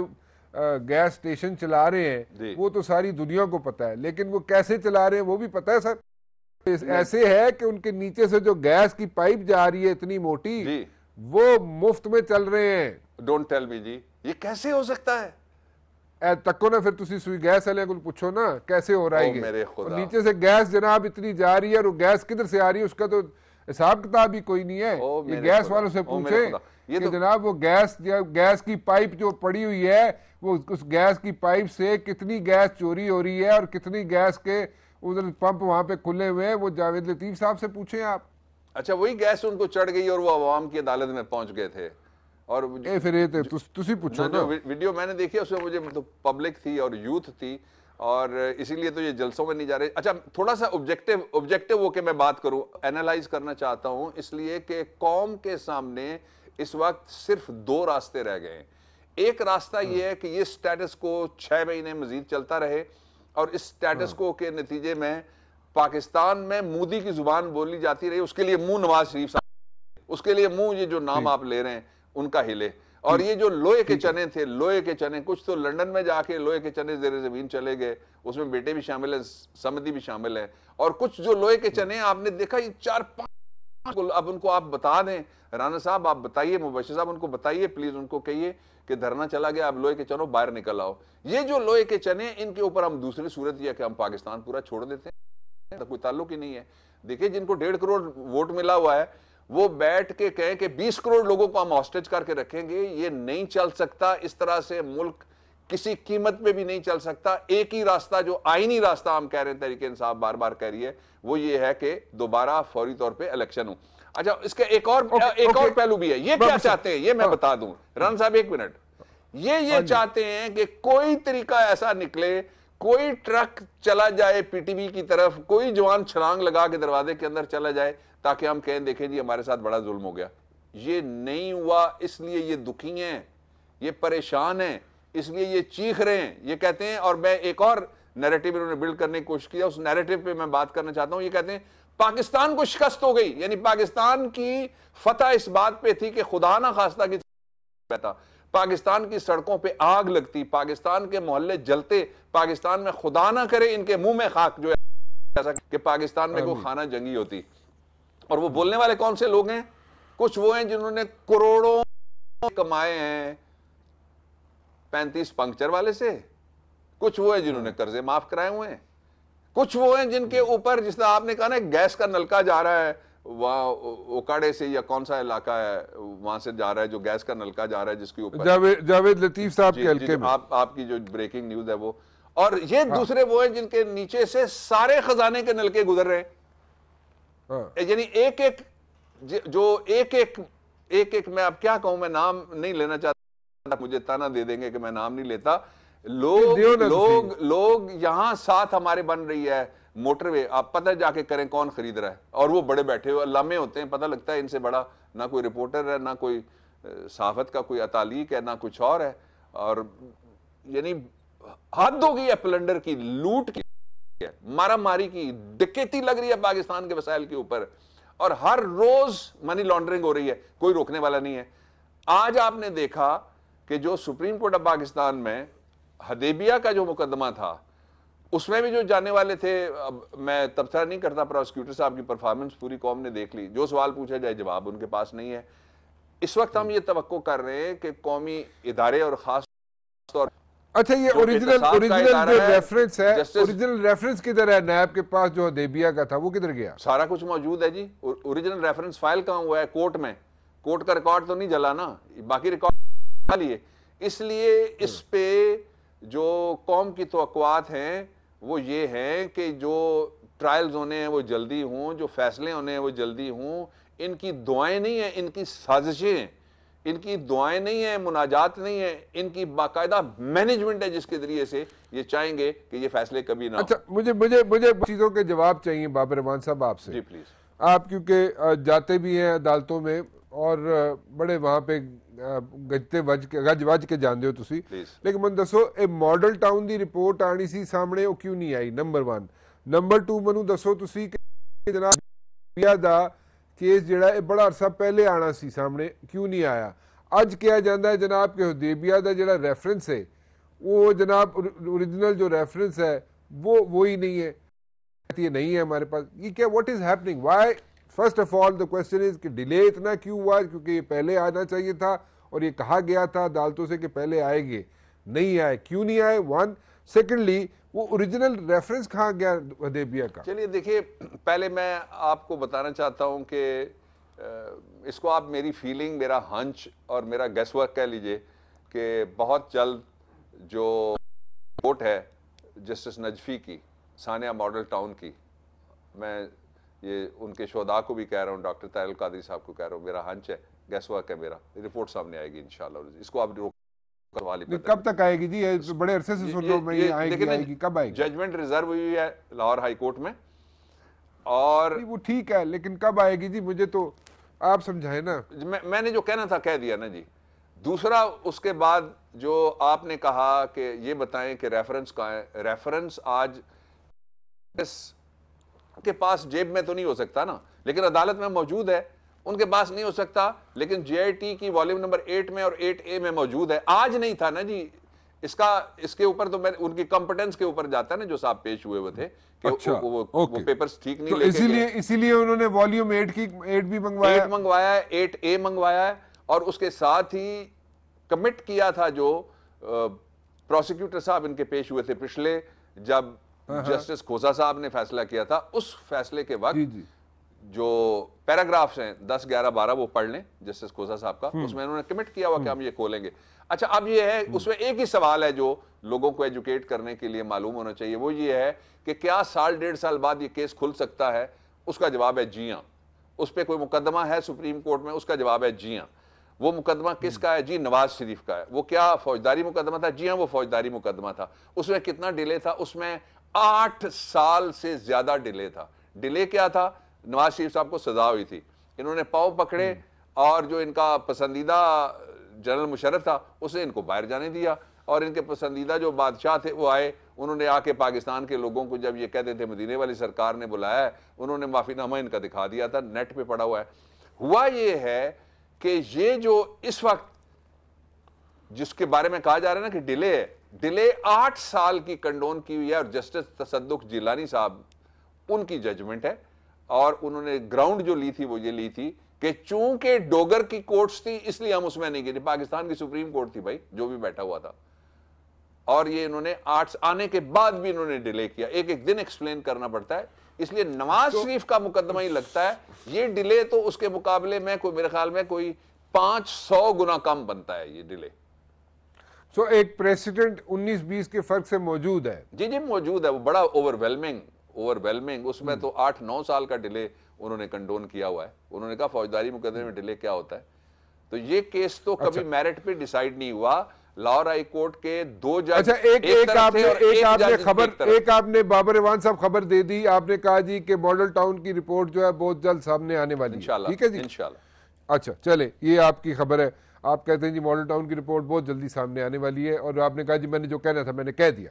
गैस स्टेशन चला रहे हैं वो तो सारी दुनिया को पता है लेकिन वो कैसे चला रहे हैं वो भी पता है सर ऐसे है कि उनके नीचे से जो गैस की पाइप जा रही है इतनी मोटी वो मुफ्त में चल रहे हैं डोंट टेल मी जी ये कैसे हो सकता है तको ना फिर तुसी सुई गैस वाले को पूछो ना कैसे हो रहा है नीचे से गैस जनाब इतनी जा रही है और गैस किधर से आ रही है उसका तो हिसाब किताब ही कोई नहीं है ये गैस वालों से पूछे ये तो जनाब वो गैस गैस की पाइप जो पड़ी हुई है वो उस गैस की पाइप से कितनी गैस चोरी हो रही है और कितनी गैस के उधर पंप वहां पे खुले हुए हैं वो जावेद लतीफ साहब से पूछे आप अच्छा वही गैस उनको चढ़ गई और वो आवाम की अदालत में पहुंच गए थे और ए फिर ये तो तुसी पूछो ना वीडियो मैंने देखी उसमें मुझे मतलब पब्लिक थी और यूथ थी और इसीलिए तो ये जलसों में नहीं जा रहे अच्छा थोड़ा सा ऑब्जेक्टिव ऑब्जेक्टिव वो के मैं बात करूं एनालाइज करना चाहता हूं इसलिए कि कौम के सामने इस वक्त सिर्फ दो रास्ते रह गए हैं एक रास्ता यह है कि ये स्टेटस को छः महीने मजीद चलता रहे और इस स्टेटस को हाँ। के नतीजे में पाकिस्तान में मोदी की जुबान बोली जाती रही उसके लिए मुंह नवाज शरीफ साहब उसके लिए मुंह ये जो नाम आप ले रहे हैं उनका हिले और ये जो लोहे के चने थे लोहे के चने कुछ तो लंदन में जाके लोहे के चने जेर जमीन चले गए उसमें बेटे भी शामिल हैं समदी भी शामिल है और कुछ जो लोहे के चने आपने देखा ये चार पांच अब उनको आप बता दें राना साहब आप बताइए मुबशर साहब उनको बताइए प्लीज उनको कहिए कि धरना चला गया आप लोहे के चनो बाहर निकल आओ ये जो लोहे के चने इनके ऊपर हम दूसरी सूरत यह कि हम पाकिस्तान पूरा छोड़ देते हैं तो कोई ताल्लुक ही नहीं है देखिए जिनको डेढ़ करोड़ वोट मिला हुआ है वो बैठ के कहें कि बीस करोड़ लोगों को हम हॉस्टेज करके रखेंगे ये नहीं चल सकता इस तरह से मुल्क किसी कीमत पे भी नहीं चल सकता एक ही रास्ता जो आईनी रास्ता हम कह रहे हैं तरीके इंसाफ बार बार कह रही है वो ये है कि दोबारा फौरी तौर पे इलेक्शन हो अच्छा इसका एक और okay, एक okay. और पहलू भी है ये क्या चाहते हैं ये मैं हाँ। बता दूं रन साहब एक मिनट ये ये हाँ चाहते हैं कि कोई तरीका ऐसा निकले कोई ट्रक चला जाए पीटीबी की तरफ कोई जवान छलांग लगा के दरवाजे के अंदर चला जाए ताकि हम कहें देखें जी हमारे साथ बड़ा जुल्म हो गया ये नहीं हुआ इसलिए ये दुखी हैं ये परेशान हैं इसलिए ये चीख रहे हैं ये कहते हैं और मैं एक और नैरेटिव इन्होंने बिल्ड करने की कोशिश किया उस नैरेटिव पे मैं बात करना चाहता हूं ये कहते हैं पाकिस्तान को शिकस्त हो गई यानी पाकिस्तान की फतह इस बात पे थी कि खुदा ना खास्ता की बहता पाकिस्तान की सड़कों पे आग लगती पाकिस्तान के मोहल्ले जलते पाकिस्तान में खुदा ना करे इनके मुंह में खाक जो है कि पाकिस्तान में कोई खाना जंगी होती और वो बोलने वाले कौन से लोग हैं कुछ वो हैं जिन्होंने करोड़ों कमाए हैं पैंतीस पंक्चर वाले से कुछ वो है जिन्होंने कर्जे माफ कराए हुए हैं कुछ वो हैं जिनके ऊपर जिस तरह आपने कहा ना गैस का नलका जा रहा है वहां ओकाड़े से या कौन सा इलाका है वहां से जा रहा है जो गैस का नलका जा रहा है जिसके ऊपर जावे, जावेद लतीफ साहब के हल्के में आप आपकी जो ब्रेकिंग न्यूज है वो और ये हाँ। दूसरे वो हैं जिनके नीचे से सारे खजाने के नलके गुजर रहे हैं हाँ। यानी एक एक जो एक एक एक एक मैं अब क्या कहूं मैं नाम नहीं लेना चाहता मुझे ताना दे देंगे कि मैं नाम नहीं लेता लोग लोग लोग यहां साथ हमारे बन रही है मोटरवे आप पता जाके करें कौन खरीद रहा है और वो बड़े बैठे हुए लामे होते हैं पता लगता है इनसे बड़ा ना कोई रिपोर्टर है ना कोई साफत का कोई अतालीक है ना कुछ और है और यानी हद हो गई है प्लंडर की लूट की मारा मारी की डकेती लग रही है पाकिस्तान के वसायल के ऊपर और हर रोज मनी लॉन्ड्रिंग हो रही है कोई रोकने वाला नहीं है आज आपने देखा कि जो सुप्रीम कोर्ट ऑफ पाकिस्तान में हदेबिया का जो मुकदमा था उसमें भी जो जाने वाले थे अब मैं तबसरा नहीं करता प्रोसिक्यूटर साहब की परफॉर्मेंस पूरी कौम ने देख ली जो सवाल पूछा जाए जवाब उनके पास नहीं है इस वक्त हम ये तो कर रहे हैं कि कौमी इदारे और ख़ास तौर अच्छा ये ओरिजिनल ओरिजिनल जो रेफरेंस है ओरिजिनल रेफरेंस किधर है नायब के पास जो देबिया का था वो किधर गया सारा कुछ मौजूद है जी ओरिजिनल रेफरेंस फाइल कहाँ हुआ है कोर्ट में कोर्ट का रिकॉर्ड तो नहीं जला ना बाकी रिकॉर्ड उठा लिए इसलिए इस हम्म। पे जो कौम की तोक़ात हैं वो ये हैं कि जो ट्रायल्स होने हैं वो जल्दी हों जो फैसले होने हैं वो जल्दी हों इनकी दुआएं नहीं हैं इनकी साजिशें हैं इनकी दुआएं नहीं हैं मुनाजात नहीं है इनकी बाकायदा मैनेजमेंट है जिसके जरिए से ये चाहेंगे कि ये फैसले कभी ना अच्छा मुझे मुझे मुझे चीज़ों के जवाब चाहिए बाबर रमान साहब आपसे जी प्लीज़ आप क्योंकि जाते भी हैं अदालतों में ਔਰ ਬੜੇ ਵਾਹ ਪੇ ਗੱਜਤੇ ਵੱਜ ਕੇ ਗੱਜ ਵੱਜ ਕੇ ਜਾਂਦੇ ਹੋ ਤੁਸੀਂ ਲੇਕਿਨ ਮੈਨੂੰ ਦੱਸੋ ਇਹ ਮਾਡਲ ਟਾਊਨ ਦੀ ਰਿਪੋਰਟ ਆਣੀ ਸੀ ਸਾਹਮਣੇ ਉਹ ਕਿਉਂ ਨਹੀਂ ਆਈ ਨੰਬਰ 1 ਨੰਬਰ 2 ਮੈਨੂੰ ਦੱਸੋ ਤੁਸੀਂ ਕਿ ਜਨਾਬ ਬੀਆ ਦਾ ਕੇਸ ਜਿਹੜਾ ਇਹ ਬੜਾ ਅਰਸਾ ਪਹਿਲੇ ਆਣਾ ਸੀ ਸਾਹਮਣੇ ਕਿਉਂ ਨਹੀਂ ਆਇਆ ਅੱਜ ਕਿਹਾ ਜਾਂਦਾ ਹੈ ਜਨਾਬ ਕਿ ਹੁਦੇਬੀਆ ਦਾ ਜਿਹੜਾ ਰੈਫਰੈਂਸ ਹੈ ਉਹ ਜਨਾਬ origignal ਜੋ ਰੈਫਰੈਂਸ ਹੈ ਉਹ वो ही नहीं है ये नहीं है हमारे पास ये क्या what is happening why first of all the question is कि डिले इतना क्यों हुआ क्योंकि ये पहले आना चाहिए था और ये कहा गया था अदालतों से कि पहले आएंगे नहीं आए क्यों नहीं आए वन सेकेंडली वो ओरिजिनल रेफरेंस कहा गया अदेबिया का चलिए देखिए पहले मैं आपको बताना चाहता हूँ कि इसको आप मेरी फीलिंग मेरा हंच और मेरा गैस वर्क कह लीजिए कि बहुत जल्द जो कोर्ट है जस्टिस नजफी की सानिया मॉडल टाउन की मैं ये उनके शोदा को भी कह रहा हूँ डॉक्टर तायल कादरी साहब को कह रहा हूँ मेरा हंच है गैस वर्क है मेरा रिपोर्ट सामने आएगी इन इसको आप रोक कब तक आएगी जी तो बड़े अरसे से सुन लो मैं आएगी आएगी कब आएगी जजमेंट रिजर्व हुई है लाहौर हाई कोर्ट में और वो ठीक है लेकिन कब आएगी जी मुझे तो आप समझाए ना मैं, मैंने जो कहना था कह दिया ना जी दूसरा उसके बाद जो आपने कहा कि ये बताएं कि रेफरेंस कहाँ है रेफरेंस आज के पास जेब में तो नहीं हो सकता ना लेकिन अदालत में मौजूद है उनके पास नहीं हो सकता लेकिन जे की वॉल्यूम नंबर एट में और एट ए में मौजूद है आज नहीं था ना जी इसका इसके ऊपर तो मैं उनकी कॉम्पिटेंस के ऊपर जाता ना जो साहब पेश हुए हुए थे कि अच्छा, वो, वो, वो पेपर्स ठीक नहीं तो इसीलिए इसीलिए उन्होंने वॉल्यूम एट की एट भी मंगवाया एट मंगवाया है एट ए मंगवाया है और उसके साथ ही कमिट किया था जो प्रोसिक्यूटर साहब इनके पेश हुए थे पिछले जब जस्टिस uh-huh. कोसा साहब ने फैसला किया था उस फैसले के वक्त जो पैराग्राफ्स हैं दस ग्यारह बारह वो पढ़ लें जस्टिस कोसा साहब का हम्म। उसमें उन्होंने कमिट किया हुआ कि हम्म। हम ये खोलेंगे अच्छा अब ये है हम्म। उसमें एक ही सवाल है जो लोगों को एजुकेट करने के लिए मालूम होना चाहिए वो ये है कि क्या साल डेढ़ साल बाद ये केस खुल सकता है उसका जवाब है जिया हाँ। उस पर कोई मुकदमा है सुप्रीम कोर्ट में उसका जवाब है जिया हाँ। वो मुकदमा किसका है जी नवाज शरीफ का है वो क्या फौजदारी मुकदमा था जी हाँ वो फौजदारी मुकदमा था उसमें कितना डिले था उसमें आठ साल से ज्यादा डिले था डिले क्या था नवाज शरीफ साहब को सजा हुई थी इन्होंने पाव पकड़े हम्म। और जो इनका पसंदीदा जनरल मुशरफ था उसने इनको बाहर जाने दिया और इनके पसंदीदा जो बादशाह थे वो आए उन्होंने आके पाकिस्तान के लोगों को जब ये कहते थे मदीने वाली सरकार ने बुलाया है उन्होंने माफ़ीनामा इनका दिखा दिया था नेट पे पड़ा हुआ है हुआ ये है कि ये जो इस वक्त जिसके बारे में कहा जा रहा है ना कि डिले है डिले आठ साल की कंडोन की हुई है और जस्टिस तसदुक जिलानी साहब उनकी जजमेंट है और उन्होंने ग्राउंड जो ली थी वो ये ली थी कि चूंकि डोगर की कोर्ट्स थी इसलिए हम उसमें नहीं गए पाकिस्तान की सुप्रीम कोर्ट थी भाई जो भी बैठा हुआ था और ये इन्होंने आर्ट्स आने के बाद भी इन्होंने डिले किया एक एक दिन एक्सप्लेन करना पड़ता है इसलिए नवाज तो, शरीफ का मुकदमा ही लगता है ये डिले तो उसके मुकाबले में कोई मेरे ख्याल में कोई पांच सौ गुना कम बनता है ये डिले सो so, एक प्रेसिडेंट 19-20 के फर्क से मौजूद है जी जी मौजूद है वो बड़ा ओवरवेलमिंग ओवरवेलमिंग उसमें तो आठ नौ साल का डिले उन्होंने कंडोन किया हुआ है उन्होंने कहा फौजदारी मुकदमे में डिले क्या होता है तो ये केस तो अच्छा। कभी मेरिट पे डिसाइड नहीं हुआ लाहौर हाई कोर्ट के दो जज अच्छा एक एक आपने एक आपने खबर एक आपने बाबर इवान साहब खबर दे दी आपने कहा जी कि मॉडल टाउन की रिपोर्ट जो है बहुत जल्द सामने आने वाली है ठीक है जी इंशाल्लाह अच्छा चले ये आपकी खबर है आप कहते हैं जी मॉडल टाउन की रिपोर्ट बहुत जल्दी सामने आने वाली है और आपने कहा जी मैंने जो कहना था मैंने कह दिया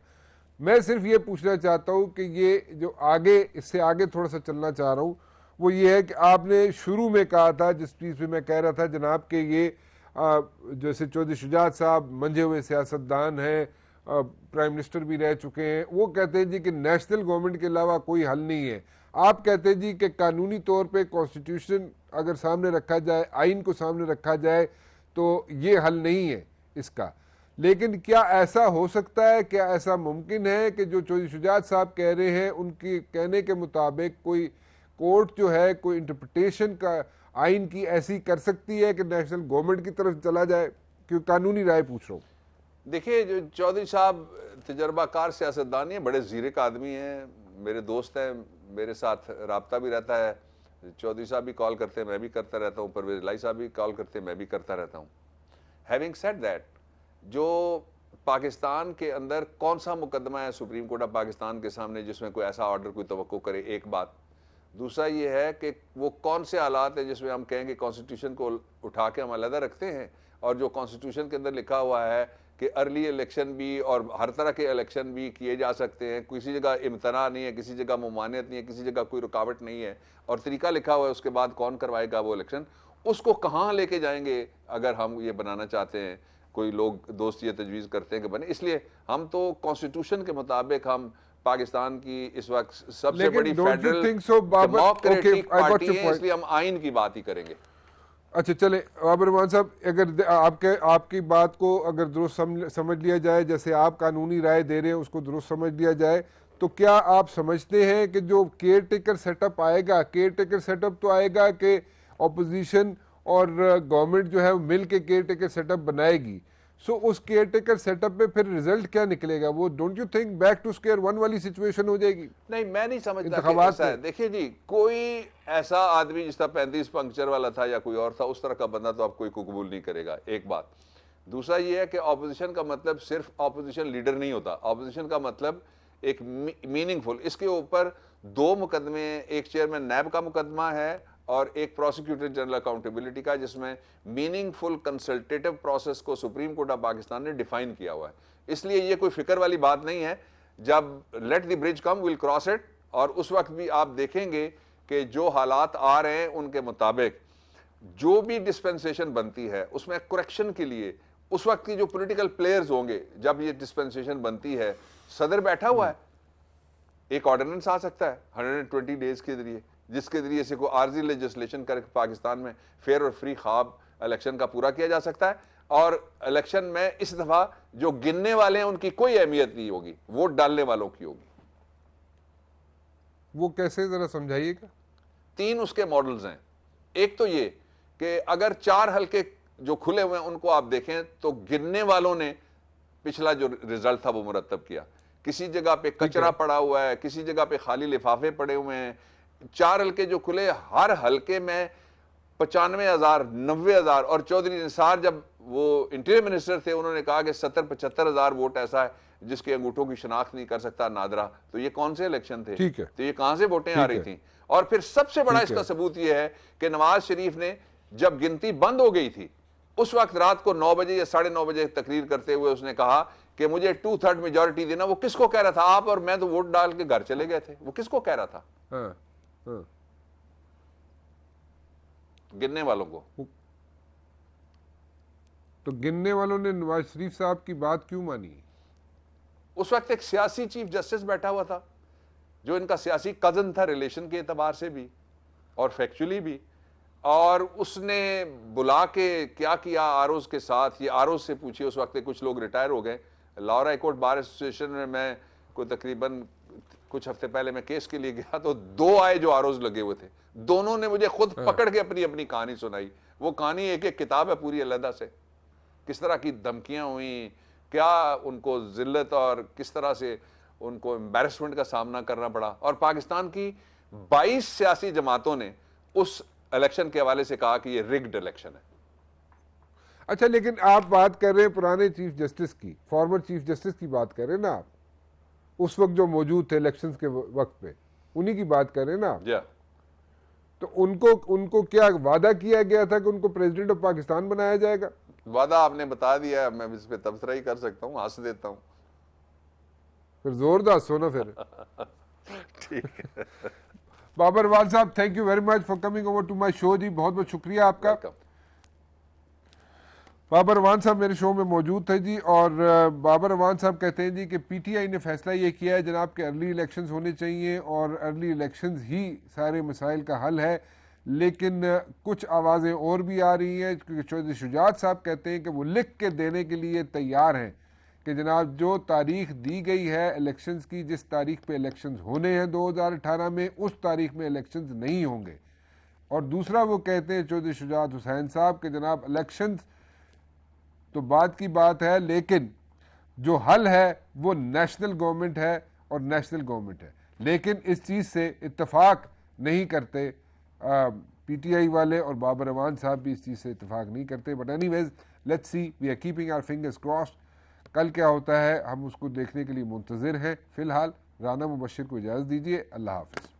मैं सिर्फ ये पूछना चाहता हूँ कि ये जो आगे इससे आगे थोड़ा सा चलना चाह रहा हूँ वो ये है कि आपने शुरू में कहा था जिस चीज़ पर मैं कह रहा था जनाब के ये जैसे चौधरी शुजात साहब मंझे हुए सियासतदान हैं प्राइम मिनिस्टर भी रह चुके हैं वो कहते हैं जी कि नेशनल गवर्नमेंट के अलावा कोई हल नहीं है आप कहते हैं जी कि कानूनी तौर पे कॉन्स्टिट्यूशन अगर सामने रखा जाए आइन को सामने रखा जाए तो ये हल नहीं है इसका लेकिन क्या ऐसा हो सकता है क्या ऐसा मुमकिन है कि जो चौधरी शुजात साहब कह रहे हैं उनके कहने के मुताबिक कोई कोर्ट जो है कोई इंटरप्रटेशन का आइन की ऐसी कर सकती है कि नेशनल गवर्नमेंट की तरफ चला जाए क्योंकि कानूनी राय पूछ रहा हूँ देखिए जो चौधरी साहब तजर्बाकार सियासतदान है बड़े जीरे का आदमी हैं मेरे दोस्त हैं मेरे साथ रबता भी रहता है चौधरी साहब भी कॉल करते हैं मैं भी करता रहता हूँ परवेज लाई साहब भी कॉल करते हैं मैं भी करता रहता हूँ हैविंग सेट दैट जो पाकिस्तान के अंदर कौन सा मुकदमा है सुप्रीम कोर्ट ऑफ पाकिस्तान के सामने जिसमें कोई ऐसा ऑर्डर कोई तो करे एक बात दूसरा ये है कि वो कौन से हालात हैं जिसमें हम कहेंगे कॉन्स्टिट्यूशन को उठा के हम अलहदा रखते हैं और जो कॉन्स्टिट्यूशन के अंदर लिखा हुआ है कि अर्ली इलेक्शन भी और हर तरह के इलेक्शन भी किए जा सकते हैं किसी जगह इम्तना नहीं है किसी जगह ममानियत नहीं है किसी जगह कोई रुकावट नहीं है और तरीका लिखा हुआ है उसके बाद कौन करवाएगा वो इलेक्शन उसको कहाँ लेके जाएंगे अगर हम ये बनाना चाहते हैं कोई लोग दोस्त ये तजवीज़ करते हैं कि बने इसलिए हम तो कॉन्स्टिट्यूशन के मुताबिक हम पाकिस्तान की इस वक्त सबसे बड़ी फेडरल so, okay, पार्टी है इसलिए हम आइन की बात ही करेंगे अच्छा चले अब रमान साहब अगर आपके आपकी बात को अगर दुरुस्त समझ, समझ लिया जाए जैसे आप कानूनी राय दे रहे हैं उसको दुरुस्त समझ लिया जाए तो क्या आप समझते हैं कि जो केयर टेकर सेटअप आएगा केयर टेकर सेटअप तो आएगा कि अपोजिशन और गवर्नमेंट जो है मिल के केयर टेकर सेटअप बनाएगी सो उस केयर टेकर सेटअप में फिर रिजल्ट क्या निकलेगा वो don't you think back to square one वाली सिचुएशन हो जाएगी नहीं मैं नहीं समझता देखिए जी कोई ऐसा आदमी जिसका पैंतीस पंक्चर वाला था या कोई और था उस तरह का बंदा तो आप कोई को कबूल नहीं करेगा एक बात दूसरा ये है कि ऑपोजिशन का मतलब सिर्फ ऑपोजिशन लीडर नहीं होता ऑपोजिशन का मतलब एक मीनिंगफुल इसके ऊपर दो मुकदमे एक चेयरमैन नैब का मुकदमा है और एक प्रोसिक्यूटर जनरल अकाउंटेबिलिटी का जिसमें मीनिंगफुल कंसल्टेटिव प्रोसेस को सुप्रीम कोर्ट ऑफ पाकिस्तान ने डिफाइन किया हुआ है इसलिए ये कोई फिक्र वाली बात नहीं है जब let the bridge come will cross it और उस वक्त भी आप देखेंगे कि जो हालात आ रहे हैं उनके मुताबिक जो भी डिस्पेंसेशन बनती है उसमें करेक्शन के लिए उस वक्त की जो पॉलिटिकल प्लेयर्स होंगे जब ये डिस्पेंसेशन बनती है सदर बैठा हुआ है एक ऑर्डिनेंस आ सकता है 120 डेज के जरिए जिसके ज़रिए से कोई आर्जी लेजिस्लेशन करके पाकिस्तान में फेयर और फ्री खाब इलेक्शन का पूरा किया जा सकता है और इलेक्शन में इस दफ़ा जो गिनने वाले हैं उनकी कोई अहमियत नहीं होगी वोट डालने वालों की होगी वो कैसे ज़रा समझाइएगा तीन उसके मॉडल्स हैं एक तो ये कि अगर चार हल्के जो खुले हुए हैं उनको आप देखें तो गिनने वालों ने पिछला जो रिजल्ट था वो मुरतब किया किसी जगह पे कचरा पड़ा हुआ है किसी जगह पे खाली लिफाफे पड़े हुए हैं चार हल्के जो खुले हर हल्के में पचानवे हज़ार नब्बे हज़ार और चौधरी निसार जब वो इंटीरियर मिनिस्टर थे उन्होंने कहा कि सत्तर पचहत्तर हज़ार वोट ऐसा है जिसके अंगूठों की शनाख्त नहीं कर सकता नादरा तो ये कौन से इलेक्शन थे ठीक है तो ये कहां से वोटें आ रही थी और फिर सबसे बड़ा इसका सबूत यह है कि नवाज शरीफ ने जब गिनती बंद हो गई थी उस वक्त रात को नौ बजे या साढ़े नौ बजे तकरीर करते हुए उसने कहा कि मुझे टू थर्ड मेजोरिटी देना वो किसको कह रहा था आप और मैं तो वोट डाल के घर चले गए थे वो किसको कह रहा था हाँ। हाँ। गिनने वालों को तो गिनने वालों ने नवाज शरीफ साहब की बात क्यों मानी उस वक्त एक सियासी चीफ जस्टिस बैठा हुआ था जो इनका सियासी कजन था रिलेशन के एतबार से भी और फैक्चुअली भी और उसने बुला के क्या किया आर के साथ ये आर से पूछिए उस वक्त कुछ लोग रिटायर हो गए लाहौरा कोर्ट बार एसोसिएशन में मैं को तकरीबन कुछ हफ्ते पहले मैं केस के लिए गया तो दो आए जो आरोज लगे हुए थे दोनों ने मुझे खुद हाँ। पकड़ के अपनी अपनी कहानी सुनाई वो कहानी एक एक किताब है पूरी अलहदा से किस तरह की धमकियाँ हुई क्या उनको जिल्लत और किस तरह से उनको एम्बेरसमेंट का सामना करना पड़ा और पाकिस्तान की 22 सियासी जमातों ने उस इलेक्शन के हवाले से कहा कि ये रिग्ड इलेक्शन है अच्छा लेकिन आप बात कर रहे हैं पुराने चीफ जस्टिस की फॉर्मर चीफ जस्टिस की बात कर रहे हैं ना आप उस वक्त जो मौजूद थे इलेक्शंस के वक्त पे उन्हीं की बात करें ना yeah. तो उनको उनको क्या वादा किया गया था कि उनको प्रेसिडेंट ऑफ पाकिस्तान बनाया जाएगा वादा आपने बता दिया मैं इस पे तबसरा ही कर सकता हूँ हंस देता हूँ फिर जोरदार सोना फिर ठीक बाबर वाल साहब thank you very much for coming over to my show जी बहुत बहुत शुक्रिया आपका Welcome. बाबर रवान साहब मेरे शो में मौजूद थे जी और बाबर रवान साहब कहते हैं जी कि पीटीआई ने फैसला ये किया है जनाब के अर्ली इलेक्शंस होने चाहिए और अर्ली इलेक्शंस ही सारे मसाइल का हल है लेकिन कुछ आवाज़ें और भी आ रही हैं क्योंकि चौधरी शुजात साहब कहते हैं कि वो लिख के देने के लिए तैयार हैं कि जनाब जो तारीख दी गई है इलेक्शन की जिस तारीख पर इलेक्शन होने हैं अठारह में उस तारीख में इलेक्शन नहीं होंगे और दूसरा वो कहते हैं चौधरी शुजात हुसैन साहब के जनाब इलेक्शंस तो बात की बात है लेकिन जो हल है वो नेशनल गवर्नमेंट है और नेशनल गवर्नमेंट है लेकिन इस चीज़ से इतफाक नहीं करते पीटीआई वाले और बाबर रवान साहब भी इस चीज़ से इतफाक नहीं करते but anyways let's see we are keeping our fingers crossed कल क्या होता है हम उसको देखने के लिए मुंतज़र हैं फ़िलहाल राना मुबशर को इजाज़त दीजिए अल्लाह हाफिज़